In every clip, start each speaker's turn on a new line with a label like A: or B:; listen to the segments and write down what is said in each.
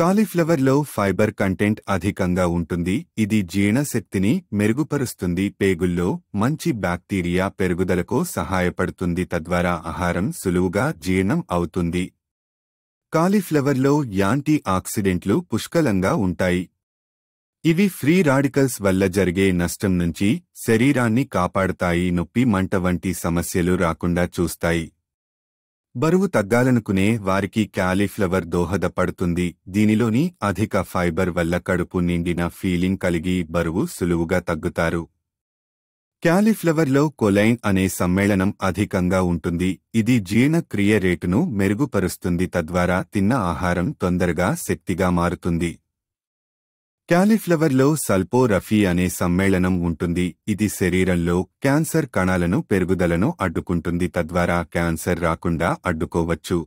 A: కాలీఫ్లవర్లో fibre content అధికంగా ఉంటుంది ఇది జీర్ణశక్తిని మెరుగుపరుస్తుంది పేగుల్లో మంచి బ్యాక్టీరియా పెరుగుదలకు సహాయపడుతుంది తద్వారా ఆహారం సులువుగా జీర్ణం అవుతుంది కాలీఫ్లవర్లో యాంటీ ఆక్సిడెంట్లు పుష్కలంగా ఉంటాయి ఇవి ఫ్రీ రాడికల్స్ వల్ల జరిగే నష్టం నుంచి శరీరాన్ని కాపాడతాయి నొప్పి మంట వంటి సమస్యలు రాకుండా చూస్తాయి బరువు తగ్గాలనుకునే వారికి క్యాలీఫ్లవర్ దోహదపడుతుంది దీనిలోని అధిక ఫైబర్ వల్ల కడుపు నిండిన ఫీలింగ్ కలిగి బరువు సులువుగా తగ్గుతారు క్యాలీఫ్లవర్లో కొలైన్ అనే సమ్మేళనం అధికంగా ఉంటుంది ఇది జీర్ణక్రియ రేటును మెరుగుపరుస్తుంది తద్వారా తిన్న ఆహారం తొందరగా శక్తిగా మారుతుంది క్యాలిఫ్లవర్లో సల్పోరఫీ అనే సమ్మేళనం ఉంటుంది ఇది శరీరంలో క్యాన్సర్ కణాలను పెరుగుదలను అడ్డుకుంటుంది తద్వారా క్యాన్సర్ రాకుండా అడ్డుకోవచ్చు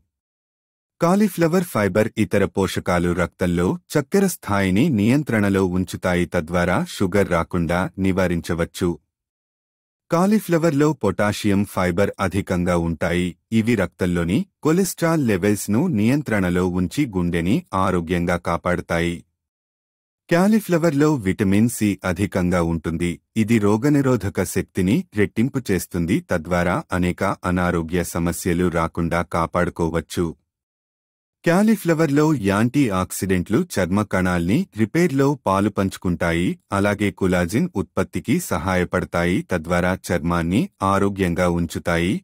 A: కాలిఫ్లవర్ ఫైబర్ ఇతర పోషకాలు రక్తంలో చక్కెర స్థాయిని నియంత్రణలో ఉంచుతాయి తద్వారా షుగర్ రాకుండా నివారించవచ్చు కాలిఫ్లవర్లో పొటాషియం ఫైబర్ అధికంగా ఉంటాయి ఇవి రక్తంలోని కొలెస్ట్రాల్ లెవెల్స్ను నియంత్రణలో ఉంచి గుండెని ఆరోగ్యంగా కాపాడతాయి క్యాలిఫ్లవర్లో విటమిన్ సి అధికంగా ఉంటుంది ఇది రోగనిరోధక శక్తిని రెట్టింపు చేస్తుంది తద్వారా అనేక అనారోగ్య సమస్యలు రాకుండా కాపాడుకోవచ్చు క్యాలిఫ్లవర్లో యాంటీ ఆక్సిడెంట్లు చర్మ కణాల్ని రిపేర్లో పాలు పంచుకుంటాయి అలాగే కులాజిన్ ఉత్పత్తికి సహాయపడతాయి తద్వారా చర్మాన్ని ఆరోగ్యంగా ఉంచుతాయి